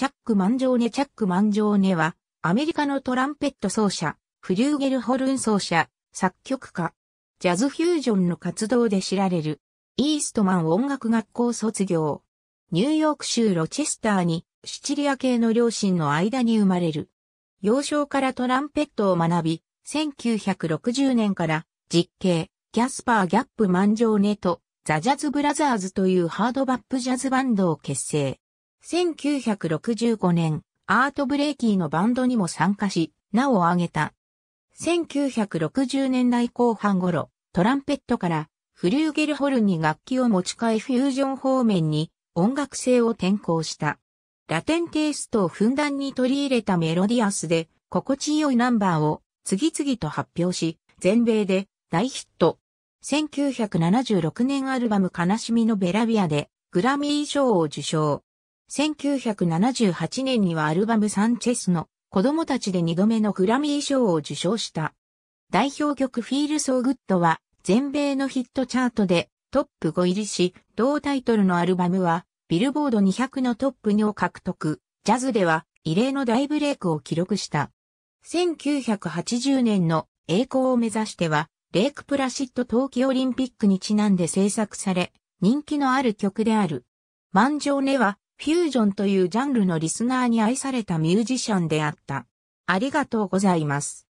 チャック・マンジョーネ・チャック・マンジョーネは、アメリカのトランペット奏者、フリューゲルホルン奏者、作曲家、ジャズフュージョンの活動で知られる、イーストマン音楽学校卒業。ニューヨーク州ロチェスターに、シチリア系の両親の間に生まれる。幼少からトランペットを学び、1960年から実刑、キャスパー・ギャップ・マンジョーネとザ・ジャズ・ブラザーズというハードバップジャズバンドを結成。1965年、アートブレイキーのバンドにも参加し、名を挙げた。1960年代後半頃、トランペットからフリューゲルホルンに楽器を持ち替えフュージョン方面に音楽性を転向した。ラテンテイストをふんだんに取り入れたメロディアスで心地よいナンバーを次々と発表し、全米で大ヒット。1976年アルバム悲しみのベラビアでグラミー賞を受賞。1978年にはアルバムサンチェスの子供たちで2度目のグラミー賞を受賞した。代表曲 Feel So Good は全米のヒットチャートでトップ5入りし、同タイトルのアルバムはビルボード200のトップ2を獲得。ジャズでは異例の大ブレイクを記録した。1980年の栄光を目指しては、レイクプラシッド冬季オリンピックにちなんで制作され、人気のある曲である。満場ねはフュージョンというジャンルのリスナーに愛されたミュージシャンであった。ありがとうございます。